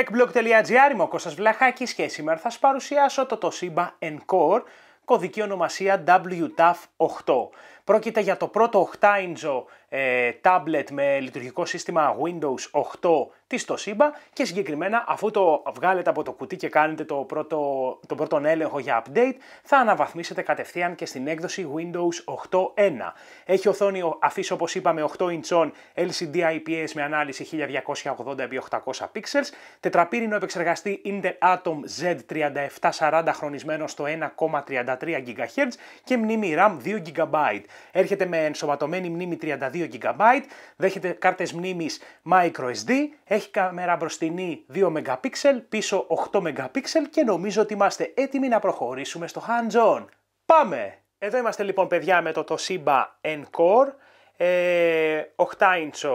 techblog.gr, είμαι ο Κώστας Βλαχάκης και σήμερα θα σας παρουσιάσω το Toshiba Encore, κωδική ονομασία WTAF 8. Πρόκειται για το πρώτο 8-inch tablet ε, με λειτουργικό σύστημα Windows 8 της Toshiba και συγκεκριμένα αφού το βγάλετε από το κουτί και κάνετε το πρώτο, το πρώτο έλεγχο για update θα αναβαθμίσετε κατευθείαν και στην έκδοση Windows 8.1. Έχει οθόνη αφής όπως είπαμε 8 ιντσών LCD IPS με ανάλυση 1280x800 pixels, τετραπύρινο επεξεργαστή Intel Atom Z3740 χρονισμένο στο 1,33 GHz και μνήμη RAM 2 GB. Έρχεται με ενσωματωμένη μνήμη 32 GB, δέχεται κάρτες μνήμης microSD, έχει κάμερα μπροστινή 2 MP, πίσω 8 MP και νομίζω ότι είμαστε έτοιμοι να προχωρήσουμε στο hands-on. Πάμε! Εδώ είμαστε λοιπόν παιδιά με το Toshiba Encore, 8-inch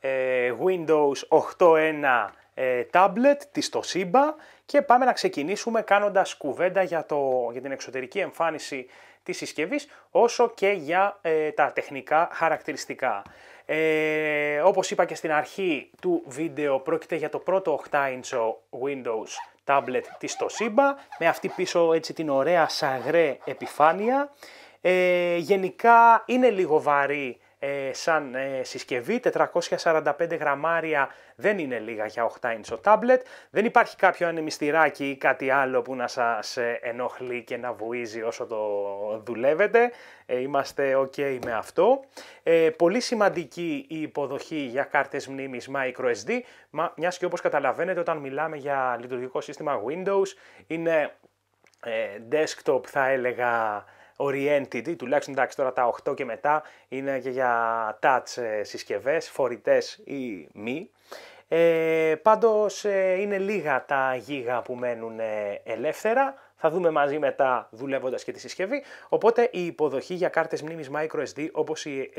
ε, ε, Windows 8.1 ε, tablet της Toshiba και πάμε να ξεκινήσουμε κάνοντας κουβέντα για, το, για την εξωτερική εμφάνιση της συσκευής, όσο και για ε, τα τεχνικά χαρακτηριστικά. Ε, όπως είπα και στην αρχή του βίντεο, πρόκειται για το πρώτο 8-inch Windows tablet της Toshiba, με αυτή πίσω έτσι την ωραία σαγρέ επιφάνεια. Ε, γενικά είναι λίγο βαρύ ε, σαν ε, συσκευή, 445 γραμμάρια δεν είναι λίγα για 8 inch tablet, δεν υπάρχει κάποιο ανεμιστηράκι ή κάτι άλλο που να σας ε, ενοχλεί και να βουίζει όσο το δουλεύετε, είμαστε ok με αυτό. πολύ σημαντική η υποδοχή για κάρτες μνήμης microSD, μα, μιας και όπως καταλαβαίνετε όταν μιλάμε για λειτουργικό σύστημα Windows, είναι desktop θα έλεγα oriented, τουλάχιστον εντάξει τώρα τα 8 και μετά είναι και για touch ε, συσκευές, φορητές ή μη. Ε, πάντως ε, είναι λίγα τα γίγα που μένουν ε, ελεύθερα, θα δούμε μαζί μετά δουλεύοντας και τη συσκευή, οπότε η υποδοχή για κάρτες μνήμης microSD όπως η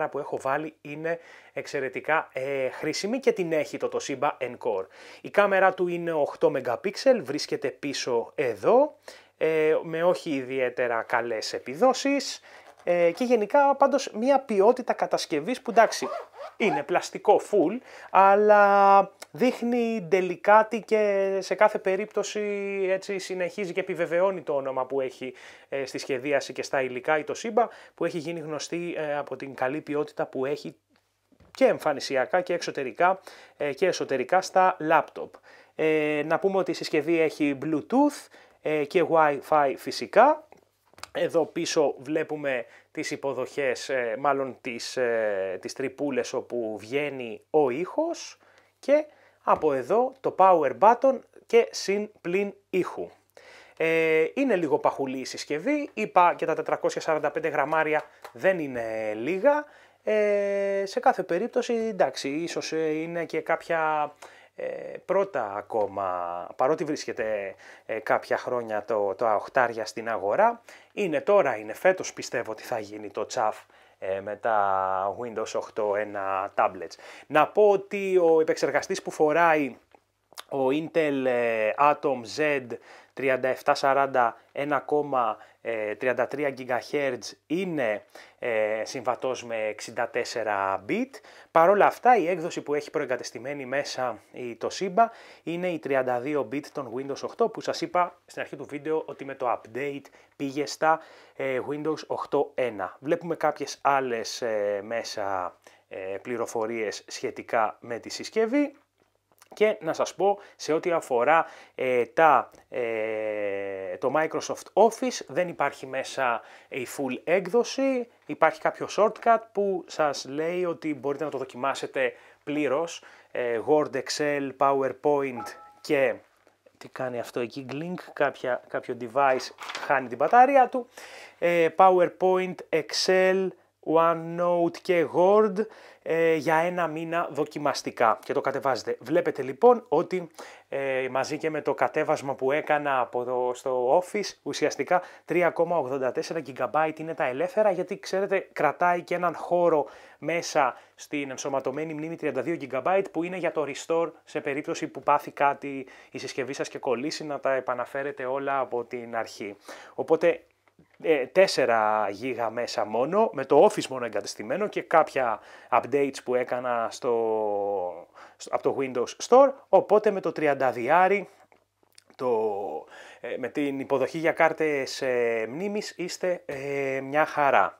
32 που έχω βάλει είναι εξαιρετικά χρήσιμη και την έχει το Toshiba Encore. Η κάμερα του είναι 8 MP, βρίσκεται πίσω εδώ, ε, με όχι ιδιαίτερα καλές επιδόσεις ε, και γενικά πάντως μια ποιότητα κατασκευής που εντάξει είναι πλαστικό full αλλά δείχνει τελικάτι και σε κάθε περίπτωση έτσι συνεχίζει και επιβεβαιώνει το όνομα που έχει ε, στη σχεδίαση και στα υλικά ή το σύμπα που έχει γίνει γνωστή ε, από την καλή ποιότητα που έχει και εμφανισιακά και εξωτερικά και εσωτερικά στα λάπτοπ. να πούμε ότι η το συμπα που εχει γινει γνωστη απο την καλη ποιοτητα που εχει και έχει Bluetooth, ε, και Wi-Fi φυσικά. Εδώ πίσω βλέπουμε τις υποδοχές, ε, μάλλον τις, ε, τις τρυπούλες όπου βγαίνει ο ήχος και από εδώ το power button και συν πλην ήχου. είναι λίγο παχουλή η συσκευή, είπα και τα 445 γραμμάρια δεν είναι λίγα. σε κάθε περίπτωση εντάξει, ίσως είναι και κάποια ε, πρώτα ακόμα, παρότι βρίσκεται ε, κάποια χρόνια το, το αοχτάρια στην αγορά, είναι τώρα, είναι φέτος πιστεύω ότι θα γίνει το τσαφ ε, με τα Windows 8 ένα tablets. Να πω ότι ο επεξεργαστής που φοράει ο Intel Atom Z 3740 1,33 GHz είναι ε, συμβατός με 64 bit. Παρόλα αυτά η έκδοση που έχει προεγκατεστημένη μέσα το Toshiba είναι η 32 bit των Windows 8 που σας είπα στην αρχή του βίντεο ότι με το update πήγε στα ε, Windows 8.1. Βλέπουμε κάποιες άλλες ε, μέσα ε, πληροφορίες σχετικά με τη συσκευή. Και να σας πω σε ό,τι αφορά ε, τα, ε, το Microsoft Office δεν υπάρχει μέσα η full έκδοση, υπάρχει κάποιο shortcut που σας λέει ότι μπορείτε να το δοκιμάσετε πλήρως, ε, Word, Excel, PowerPoint και τι κάνει αυτό εκεί, Link, κάποια, κάποιο device χάνει την μπατάρια του, ε, PowerPoint, Excel, OneNote και Word ε, για ένα μήνα δοκιμαστικά και το κατεβάζετε. Βλέπετε λοιπόν ότι ε, μαζί και με το κατέβασμα που έκανα από το, στο Office ουσιαστικά 3,84 GB είναι τα ελεύθερα γιατί ξέρετε κρατάει και έναν χώρο μέσα στην ενσωματωμένη μνήμη 32 GB που είναι για το restore σε περίπτωση που πάθει κάτι η συσκευή σας και κολλήσει να τα επαναφέρετε όλα από την αρχή. Οπότε 4 ε, γίγα μέσα μόνο, με το Office μόνο εγκατεστημένο και κάποια updates που έκανα στο, από το Windows Store, οπότε με το 30 το, ε, με την υποδοχή για κάρτες ε, μνήμης είστε μια χαρά.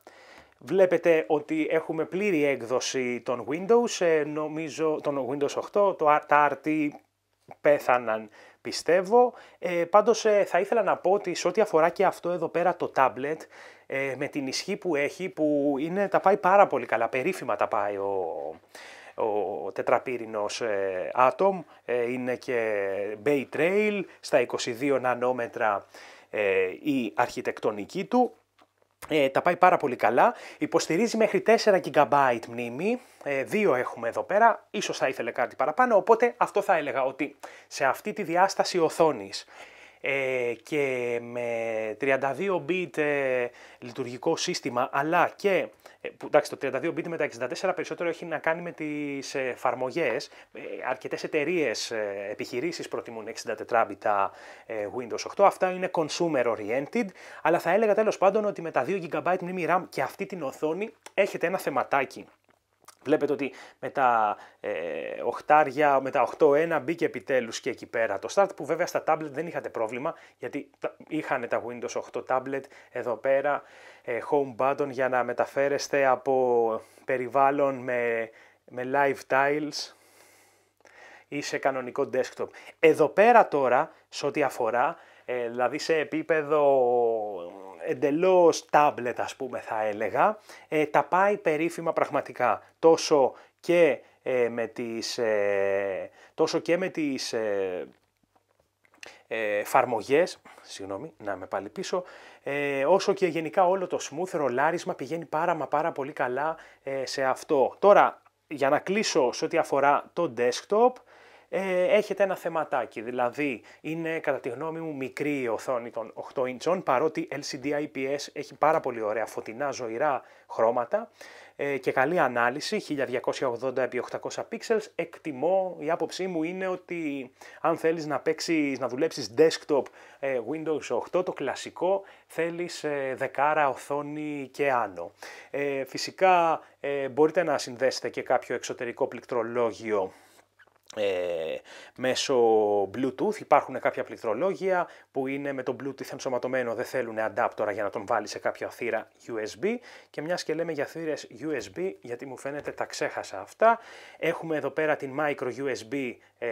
Βλέπετε ότι έχουμε πλήρη έκδοση των Windows, νομίζω των Windows 8, το, τα RT πέθαναν πιστεύω. Ε, πάντως ε, θα ήθελα να πω ότι σε ό,τι αφορά και αυτό εδώ πέρα το tablet, ε, με την ισχύ που έχει, που είναι, τα πάει πάρα πολύ καλά, περίφημα τα πάει ο, ο άτομ, ε, Atom, είναι και Bay Trail στα 22 νανόμετρα η αρχιτεκτονική του ε, τα πάει πάρα πολύ καλά. Υποστηρίζει μέχρι 4 GB μνήμη. Ε, δύο έχουμε εδώ πέρα. Ίσως θα ήθελε κάτι παραπάνω. Οπότε αυτό θα έλεγα ότι σε αυτή τη διάσταση οθόνης ε, και με 32 bit ε, λειτουργικό σύστημα αλλά και ε, εντάξει, το 32 bit με τα 64 περισσότερο έχει να κάνει με τις εφαρμογές. Ε, Αρκετές εταιρείες, επιχειρήσεις προτιμούν 64 bit ε, Windows 8. Αυτά είναι consumer oriented, αλλά θα έλεγα τέλος πάντων ότι με τα 2 GB μνήμη RAM και αυτή την οθόνη έχετε ένα θεματάκι. Βλέπετε ότι με τα ε, οχτάρια, με τα 8.1 μπήκε επιτέλους και εκεί πέρα το start που βέβαια στα tablet δεν είχατε πρόβλημα γιατί είχαν τα Windows 8 tablet εδώ πέρα ε, home button για να μεταφέρεστε από περιβάλλον με, με live tiles ή σε κανονικό desktop. Εδώ πέρα τώρα σε ό,τι αφορά ε, δηλαδή σε επίπεδο ε, εντελώς τάμπλετ ας πούμε θα έλεγα, ε, τα πάει περίφημα πραγματικά, τόσο και ε, με τις, τόσο και με τις εφαρμογές, συγγνώμη, να με πάλι πίσω, όσο και γενικά όλο το smooth ρολάρισμα πηγαίνει πάρα μα πάρα πολύ καλά σε αυτό. Τώρα, για να κλείσω σε ό,τι αφορά το desktop, ε, έχετε ένα θεματάκι. Δηλαδή, είναι κατά τη γνώμη μου μικρή η οθόνη των 8 ίντσων, παρότι LCD IPS έχει πάρα πολύ ωραία φωτεινά, ζωηρά χρώματα ε, και καλή ανάλυση, 1280x800 pixels. Εκτιμώ, η άποψή μου είναι ότι αν θέλεις να, παίξεις, να δουλέψεις desktop ε, Windows 8, το κλασικό, θέλεις ε, δεκάρα οθόνη και άνω. φυσικά μπορείτε να συνδέσετε και κάποιο εξωτερικό πληκτρολόγιο ε, μέσω Bluetooth. Υπάρχουν κάποια πληκτρολόγια που είναι με το Bluetooth ενσωματωμένο, δεν θέλουν adapter για να τον βάλει σε κάποια θύρα USB. Και μιας και λέμε για θύρες USB, γιατί μου φαίνεται τα ξέχασα αυτά, έχουμε εδώ πέρα την micro USB ε,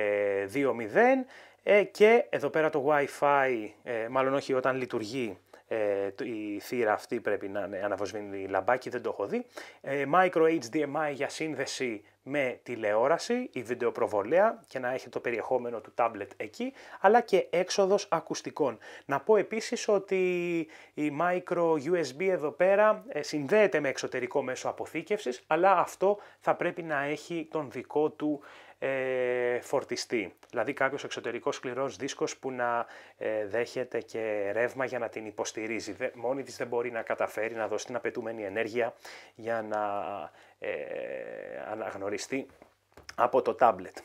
2.0 ε, και εδώ πέρα το Wi-Fi, ε, μάλλον όχι όταν λειτουργεί ε, η θύρα αυτή πρέπει να είναι αναβοσβήνει λαμπάκι, δεν το έχω δει. Ε, micro HDMI για σύνδεση με τηλεόραση, η βιντεοπροβολέα και να έχει το περιεχόμενο του τάμπλετ εκεί, αλλά και έξοδος ακουστικών. Να πω επίσης ότι η micro USB εδώ πέρα ε, συνδέεται με εξωτερικό μέσο αποθήκευσης, αλλά αυτό θα πρέπει να έχει τον δικό του ε, φορτιστή. Δηλαδή κάποιος εξωτερικός σκληρός δίσκος που να ε, δέχεται και ρεύμα για να την υποστηρίζει. Δε, μόνη της δεν μπορεί να καταφέρει να δώσει την απαιτούμενη ενέργεια για να ε, αναγνωριστεί από το τάμπλετ.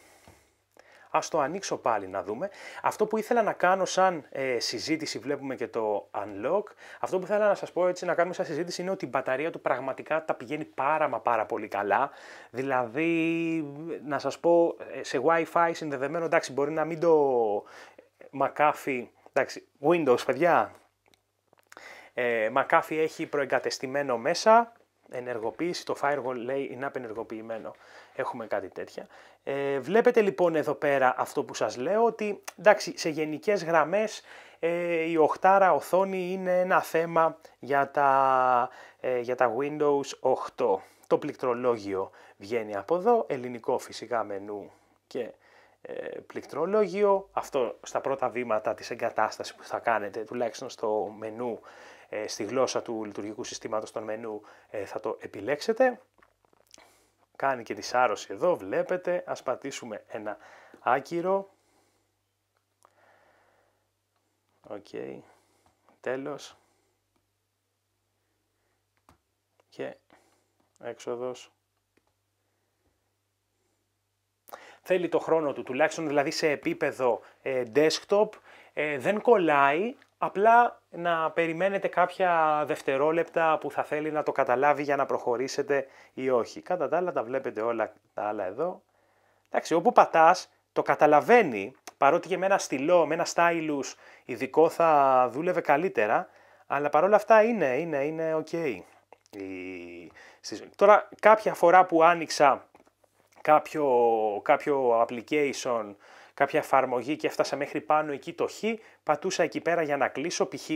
Ας το ανοίξω πάλι να δούμε. Αυτό που ήθελα να κάνω σαν ε, συζήτηση, βλέπουμε και το unlock, αυτό που ήθελα να σας πω έτσι να κάνουμε σαν συζήτηση είναι ότι η μπαταρία του πραγματικά τα πηγαίνει πάρα μα πάρα πολύ καλά. Δηλαδή, να σας πω, ε, σε Wi-Fi συνδεδεμένο, εντάξει, μπορεί να μην το μακάφι, εντάξει, Windows παιδιά, ε, έχει προεγκατεστημένο μέσα, ενεργοποίηση, το firewall λέει είναι απενεργοποιημένο, έχουμε κάτι τέτοια. Ε, βλέπετε λοιπόν εδώ πέρα αυτό που σας λέω ότι εντάξει, σε γενικές γραμμές ε, η οχτάρα οθόνη είναι ένα θέμα για τα, ε, για τα Windows 8. Το πληκτρολόγιο βγαίνει από εδώ, ελληνικό φυσικά μενού και ε, πληκτρολόγιο. Αυτό στα πρώτα βήματα της εγκατάστασης που θα κάνετε, τουλάχιστον στο μενού ε, στη γλώσσα του λειτουργικού συστήματος των μενού ε, θα το επιλέξετε. Κάνει και τη σάρωση εδώ, βλέπετε. Ας πατήσουμε ένα άκυρο. Οκ. Τέλος. Και έξοδος. Θέλει το χρόνο του, τουλάχιστον δηλαδή σε επίπεδο ε, desktop. δεν κολλάει, απλά να περιμένετε κάποια δευτερόλεπτα που θα θέλει να το καταλάβει για να προχωρήσετε ή όχι. Κατά τα άλλα τα βλέπετε όλα τα άλλα εδώ. Εντάξει, όπου πατάς το καταλαβαίνει, παρότι και με ένα στυλό, με ένα stylus ειδικό θα δούλευε καλύτερα, αλλά παρόλα αυτά είναι, είναι, είναι ok. Τώρα κάποια φορά που άνοιξα κάποιο, κάποιο application κάποια εφαρμογή και έφτασα μέχρι πάνω εκεί το χ, πατούσα εκεί πέρα για να κλείσω, π.χ.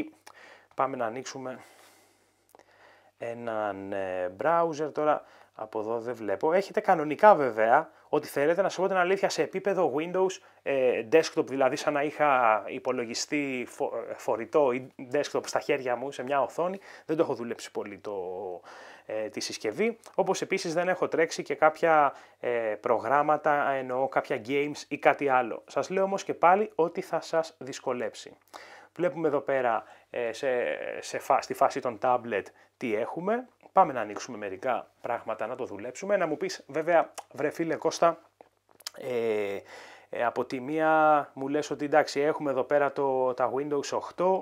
πάμε να ανοίξουμε έναν ε, browser τώρα, από εδώ δεν βλέπω. Έχετε κανονικά βέβαια ότι θέλετε να σου πω την αλήθεια σε επίπεδο Windows ε, desktop, δηλαδή σαν να είχα υπολογιστή ε, φορητό ή desktop στα χέρια μου σε μια οθόνη. Δεν το έχω δουλέψει πολύ το, ε, τη συσκευή, όπως επίσης δεν έχω τρέξει και κάποια ε, προγράμματα, εννοώ κάποια games ή κάτι άλλο. Σας λέω όμως και πάλι ότι θα σας δυσκολέψει. Βλέπουμε εδώ πέρα ε, σε, σε, στη φάση των tablet τι έχουμε. Πάμε να ανοίξουμε μερικά πράγματα, να το δουλέψουμε. Να μου πεις, βέβαια, βρε φίλε Κώστα, από τη μία μου λες ότι εντάξει έχουμε εδώ πέρα το, τα Windows 8,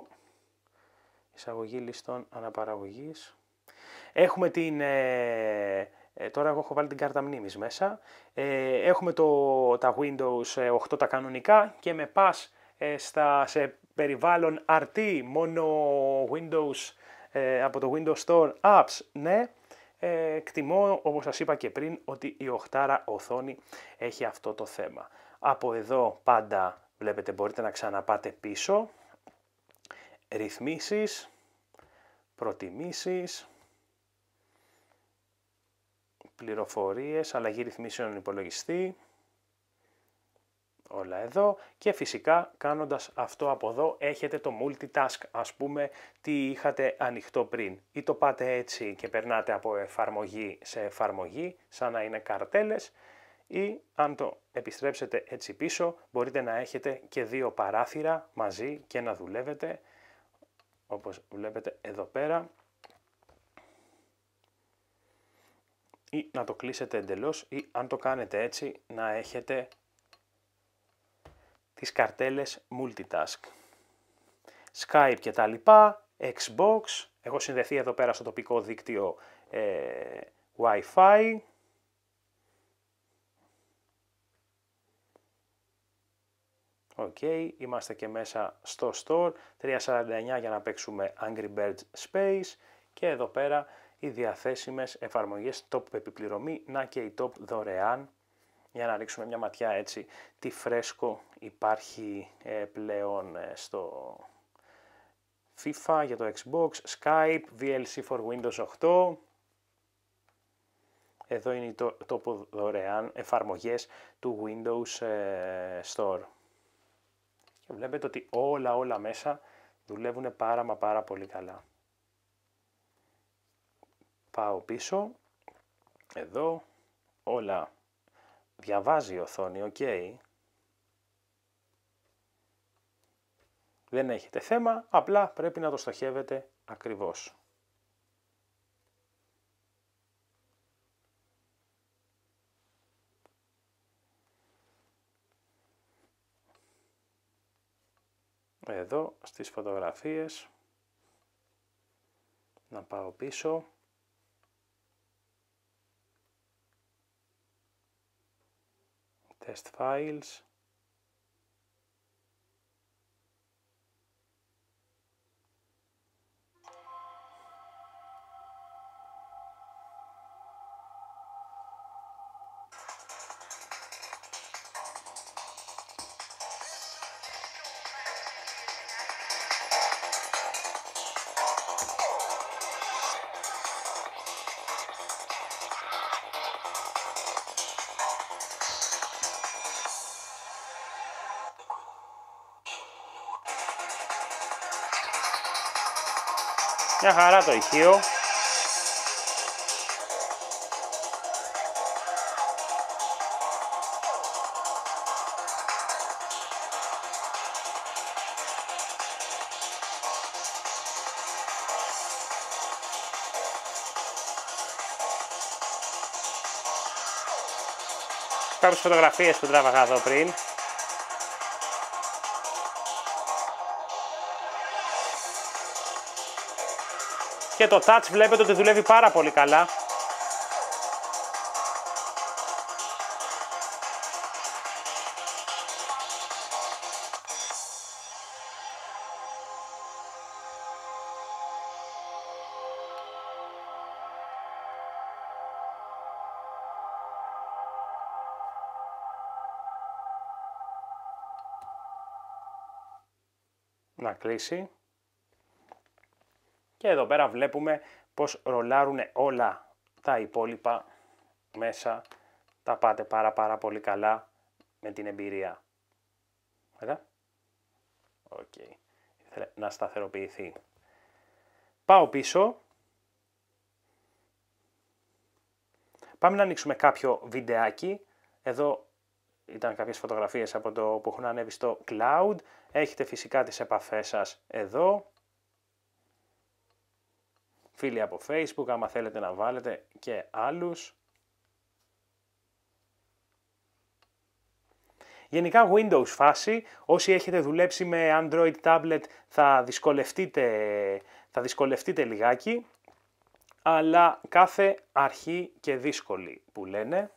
εισαγωγή λίστων αναπαραγωγής, Έχουμε την... Ε, ε, τώρα εγώ έχω βάλει την κάρτα μνήμης μέσα. Ε, έχουμε το, τα Windows 8 τα κανονικά και με pass στα, σε περιβάλλον RT, μόνο Windows από το Windows Store Apps, ναι. Ε, κτιμώ, όπως σας είπα και πριν, ότι η οχτάρα οθόνη έχει αυτό το θέμα. Από εδώ πάντα, βλέπετε, μπορείτε να ξαναπάτε πίσω. Ρυθμίσεις, προτιμήσεις, πληροφορίες, αλλαγή ρυθμίσεων υπολογιστή, όλα εδώ και φυσικά κάνοντας αυτό από εδώ έχετε το multitask ας πούμε τι είχατε ανοιχτό πριν ή το πάτε έτσι και περνάτε από εφαρμογή σε εφαρμογή σαν να είναι καρτέλες ή αν το επιστρέψετε έτσι πίσω μπορείτε να έχετε και δύο παράθυρα μαζί και να δουλεύετε όπως βλέπετε εδώ πέρα ή να το κλείσετε εντελώς ή αν το κάνετε έτσι να έχετε τις καρτέλες multitask. Skype και τα λοιπά, Xbox, έχω συνδεθεί εδώ πέρα στο τοπικό δίκτυο ε, Wi-Fi. Οκ, είμαστε και μέσα στο store, 3.49 για να παίξουμε Angry Birds Space και εδώ πέρα οι διαθέσιμες εφαρμογές top επιπληρωμή, να και η top δωρεάν, για να ρίξουμε μια ματιά έτσι τι φρέσκο υπάρχει ε, πλέον ε, στο FIFA για το Xbox, Skype, VLC for Windows 8, εδώ είναι το τόπο δωρεάν εφαρμογές του Windows ε, Store. βλέπετε ότι όλα όλα μέσα δουλεύουν πάρα μα πάρα πολύ καλά πάω πίσω, εδώ, όλα διαβάζει η οθόνη, ok. Δεν έχετε θέμα, απλά πρέπει να το στοχεύετε ακριβώς. Εδώ στις φωτογραφίες, να πάω πίσω. test files Μια χαρά το ηχείο. κάποιες φωτογραφίες που τράβαγα εδώ πριν και το touch βλέπετε ότι δουλεύει πάρα πολύ καλά. Να κλείσει. Και εδώ πέρα βλέπουμε πως ρολάρουν όλα τα υπόλοιπα μέσα. Τα πάτε πάρα πάρα πολύ καλά με την εμπειρία. Βέβαια. Οκ. να σταθεροποιηθεί. Πάω πίσω. Πάμε να ανοίξουμε κάποιο βιντεάκι. Εδώ ήταν κάποιες φωτογραφίες από το που έχουν ανέβει στο cloud. Έχετε φυσικά τις επαφές σας εδώ φίλοι από facebook, άμα θέλετε να βάλετε και άλλους. Γενικά Windows φάση, όσοι έχετε δουλέψει με Android tablet θα δυσκολευτείτε, θα δυσκολευτείτε λιγάκι, αλλά κάθε αρχή και δύσκολη που λένε.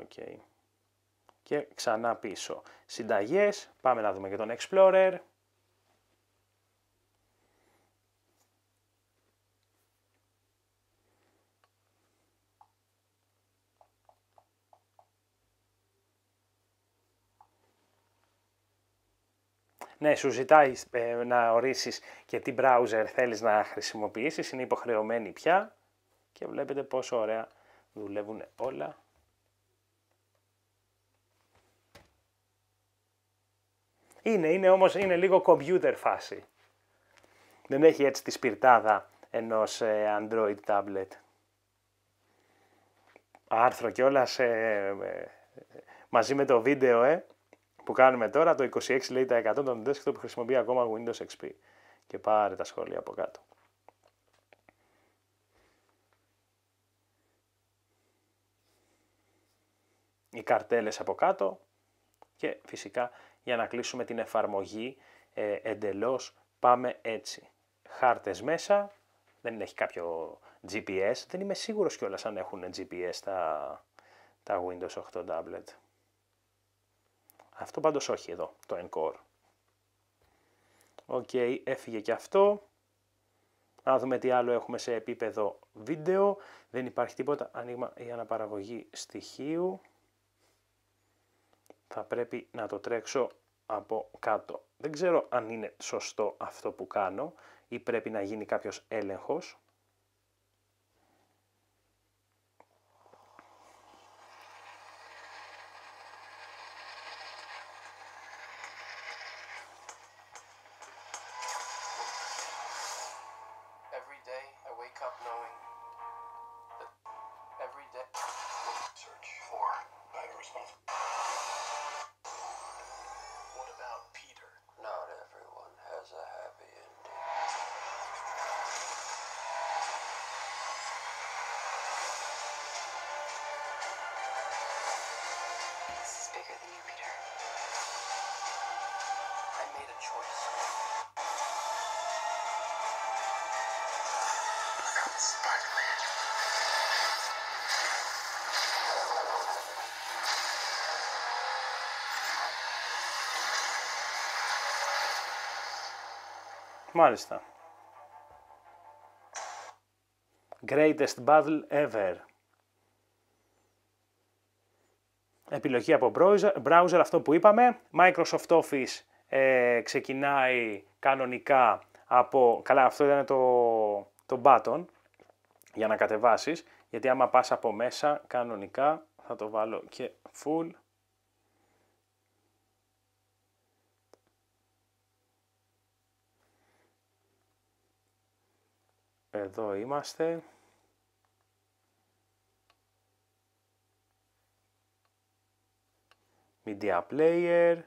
Okay. Και ξανά πίσω. Συνταγές, πάμε να δούμε και τον Explorer. Ναι, σου ζητάει ε, να ορίσεις και τι browser θέλεις να χρησιμοποιήσεις, είναι υποχρεωμένη πια και βλέπετε πόσο ωραία δουλεύουν όλα. Είναι, είναι όμως είναι λίγο computer φάση. Δεν έχει έτσι τη σπιρτάδα ενός ε, Android tablet. Άρθρο κιόλας ε, ε, μαζί με το βίντεο, ε που κάνουμε τώρα, το 26 λέει τα 100 των desktop που χρησιμοποιεί ακόμα Windows XP. Και πάρε τα σχόλια από κάτω. Οι καρτέλες από κάτω και φυσικά για να κλείσουμε την εφαρμογή ε, εντελώς πάμε έτσι. Χάρτες μέσα, δεν έχει κάποιο GPS, δεν είμαι σίγουρος κιόλας αν έχουν GPS τα, τα Windows 8 Tablet. Αυτό πάντως όχι εδώ, το Encore. Οκ, okay, έφυγε και αυτό. Να δούμε τι άλλο έχουμε σε επίπεδο βίντεο. Δεν υπάρχει τίποτα. Ανοίγμα η αναπαραγωγή στοιχείου. Θα πρέπει να το τρέξω από κάτω. Δεν ξέρω αν είναι σωστό αυτό που κάνω ή πρέπει να γίνει κάποιος έλεγχος. Μάλιστα. Greatest Battle Ever. Επιλογή από browser, browser αυτό που είπαμε. Microsoft Office ε, ξεκινάει κανονικά από... Καλά, αυτό ήταν το, το button για να κατεβάσεις, γιατί άμα πας από μέσα κανονικά θα το βάλω και full. Εδώ είμαστε. Media Player.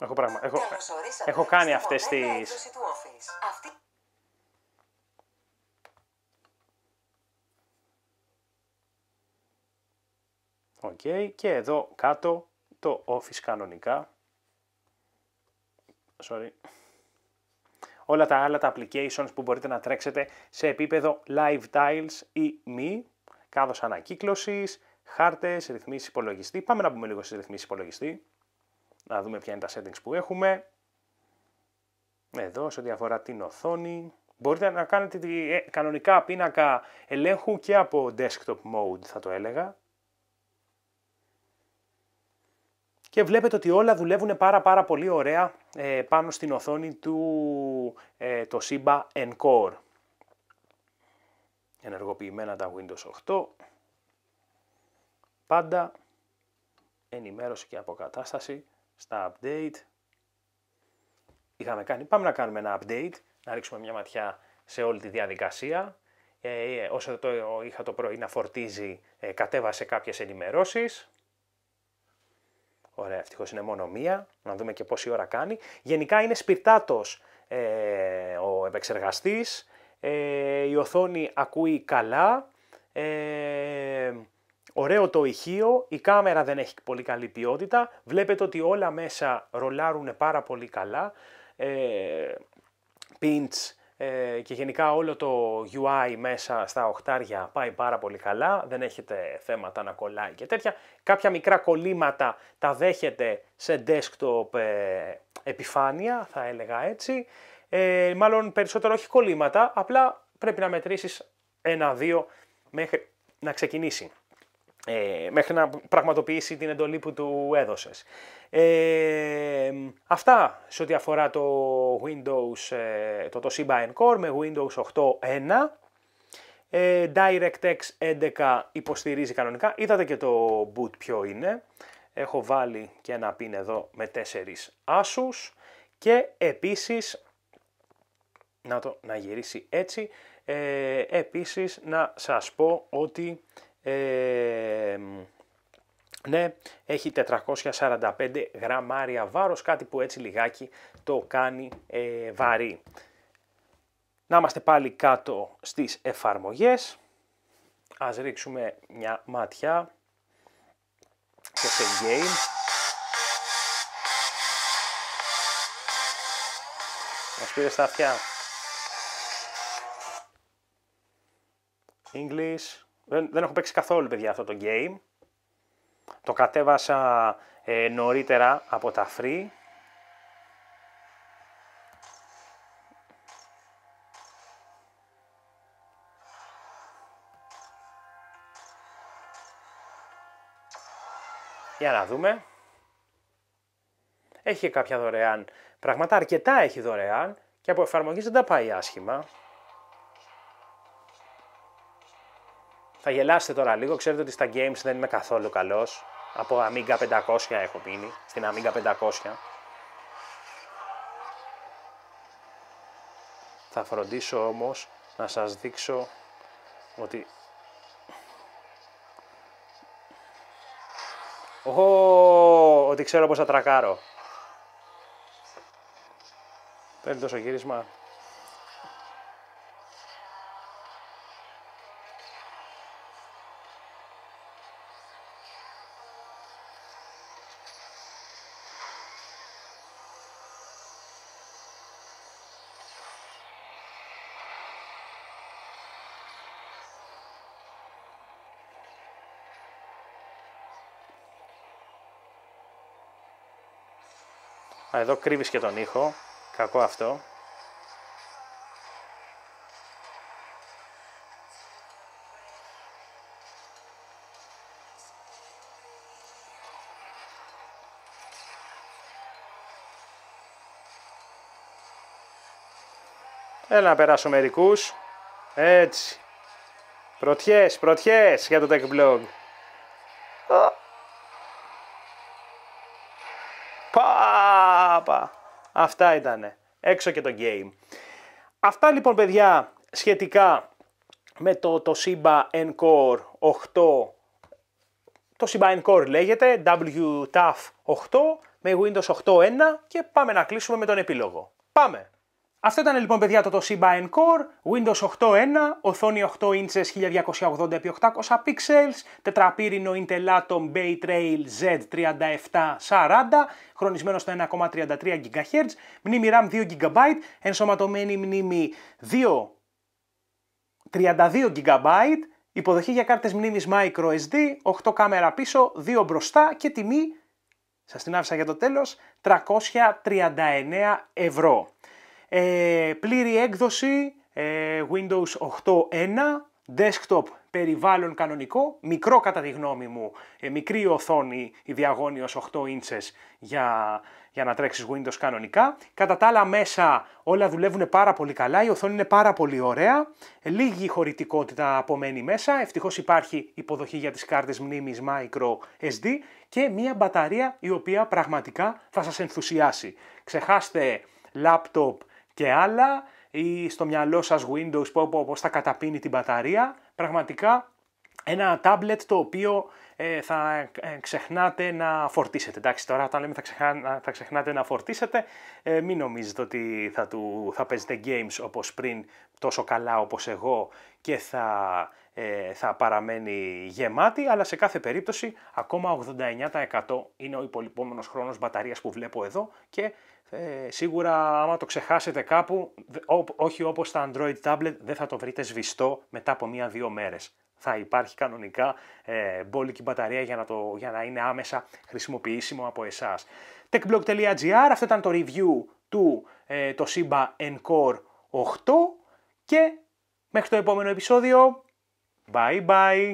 Έχω, πράγμα. έχω, έχω κάνει αυτές τις... Αυτή... Και εδώ κάτω το office κανονικά. Sorry. Όλα τα άλλα τα applications που μπορείτε να τρέξετε σε επίπεδο live tiles ή μη. Κάδος ανακύκλωσης, χάρτες, ρυθμίσεις υπολογιστή. Πάμε να μπούμε λίγο στις ρυθμίσεις υπολογιστή. Να δούμε ποια είναι τα settings που έχουμε. Εδώ σε ό,τι αφορά την οθόνη. Μπορείτε να κάνετε ε, κανονικά πίνακα ελέγχου και από desktop mode θα το έλεγα. και βλέπετε ότι όλα δουλεύουν πάρα πάρα πολύ ωραία ε, πάνω στην οθόνη του ε, το Encore. Ενεργοποιημένα τα Windows 8. Πάντα ενημέρωση και αποκατάσταση στα update. Είχαμε κάνει, πάμε να κάνουμε ένα update, να ρίξουμε μια ματιά σε όλη τη διαδικασία. Ε, ε όσο το είχα το πρωί να φορτίζει, ε, κατέβασε κάποιες ενημερώσεις. Ωραία, ευτυχώς είναι μόνο μία. Να δούμε και πόση ώρα κάνει. Γενικά είναι σπιρτάτος ε, ο επεξεργαστής. Ε, η οθόνη ακούει καλά. Ε, ωραίο το ηχείο. Η κάμερα δεν έχει πολύ καλή ποιότητα. Βλέπετε ότι όλα μέσα ρολάρουν πάρα πολύ καλά. Ε, ε, και γενικά όλο το UI μέσα στα οχτάρια πάει πάρα πολύ καλά, δεν έχετε θέματα να κολλάει και τέτοια. Κάποια μικρά κολλήματα τα δέχεται σε desktop ε, επιφάνεια, θα έλεγα έτσι. Ε, μάλλον περισσότερο όχι κολλήματα, απλά πρέπει να μετρήσεις ένα-δύο μέχρι να ξεκινήσει. Ε, μέχρι να πραγματοποιήσει την εντολή που του έδωσες. Ε, αυτά σε ό,τι αφορά το Windows, ε, το, το Encore με Windows 8.1. DirectX 11 υποστηρίζει κανονικά. Είδατε και το boot ποιο είναι. Έχω βάλει και ένα pin εδώ με τέσσερις άσους και επίσης να το να γυρίσει έτσι ε, επίσης να σας πω ότι ε, ναι, έχει 445 γραμμάρια βάρος, κάτι που έτσι λιγάκι το κάνει ε, βαρύ. Να είμαστε πάλι κάτω στις εφαρμογές. Ας ρίξουμε μια ματιά και σε game. Μας πήρε στα αυτιά. English. Δεν, δεν έχω παίξει καθόλου, παιδιά, αυτό το game. Το κατέβασα ε, νωρίτερα από τα free. Για να δούμε. Έχει κάποια δωρεάν. Πραγματά αρκετά έχει δωρεάν και από εφαρμογής δεν τα πάει άσχημα. Θα γελάσετε τώρα λίγο, ξέρετε ότι στα games δεν είμαι καθόλου καλός. Από Amiga 500 έχω μείνει, στην Amiga 500. Θα φροντίσω όμως να σας δείξω ότι... Ω, ότι ξέρω πώς θα τρακάρω. Παίρνει τόσο γύρισμα. Α, εδώ κρύβεις και τον ήχο. Κακό αυτό. Έλα να περάσω μερικούς. Έτσι. Πρωτιές, πρωτιές για το Tech Αυτά ήταν. Έξω και το game. Αυτά λοιπόν παιδιά σχετικά με το Toshiba Encore 8 το Toshiba Encore λέγεται WTAF 8 με Windows 8.1 και πάμε να κλείσουμε με τον επίλογο. Πάμε! Αυτό ήταν λοιπόν παιδιά το, Toshiba Encore, Windows 8.1, οθόνη 8 inches 1280x800 pixels, τετραπύρινο Intel Atom Bay Trail Z3740, χρονισμένο στο 1,33 GHz, μνήμη RAM 2 GB, ενσωματωμένη μνήμη 2 32 GB, υποδοχή για κάρτες μνήμης microSD, 8 κάμερα πίσω, 2 μπροστά και τιμή, σας την άφησα για το τέλος, 339 ευρώ. Ε, πλήρη έκδοση ε, Windows 8.1, desktop περιβάλλον κανονικό, μικρό κατά τη γνώμη μου, ε, μικρή οθόνη η διαγώνιος 8 ίντσες για, για να τρέξεις Windows κανονικά. Κατά τα άλλα μέσα όλα δουλεύουν πάρα πολύ καλά, η οθόνη είναι πάρα πολύ ωραία, λίγη χωρητικότητα απομένει μέσα, ευτυχώς υπάρχει υποδοχή για τις κάρτες μνήμης micro SD και μια μπαταρία η οποία πραγματικά θα σας ενθουσιάσει. Ξεχάστε λάπτοπ και άλλα ή στο μυαλό σας Windows που θα καταπίνει την μπαταρία. Πραγματικά ένα τάμπλετ το οποίο ε, θα ε, ξεχνάτε να φορτίσετε. Εντάξει, τώρα όταν λέμε θα, θα ξεχνάτε να φορτίσετε, ε, μην νομίζετε ότι θα, του, θα παίζετε games όπως πριν τόσο καλά όπως εγώ και θα, ε, θα παραμένει γεμάτη, αλλά σε κάθε περίπτωση ακόμα 89% είναι ο υπολοιπόμενος χρόνος μπαταρίας που βλέπω εδώ και ε, σίγουρα άμα το ξεχάσετε κάπου, όχι όπως τα Android tablet, δεν θα το βρείτε σβηστό μετά από μία-δύο μέρες. Θα υπάρχει κανονικά ε, μπόλικη μπαταρία για να, το, για να είναι άμεσα χρησιμοποιήσιμο από εσάς. techblog.gr, αυτό ήταν το review του ε, το Simba Encore 8 και μέχρι το επόμενο επεισόδιο, bye bye!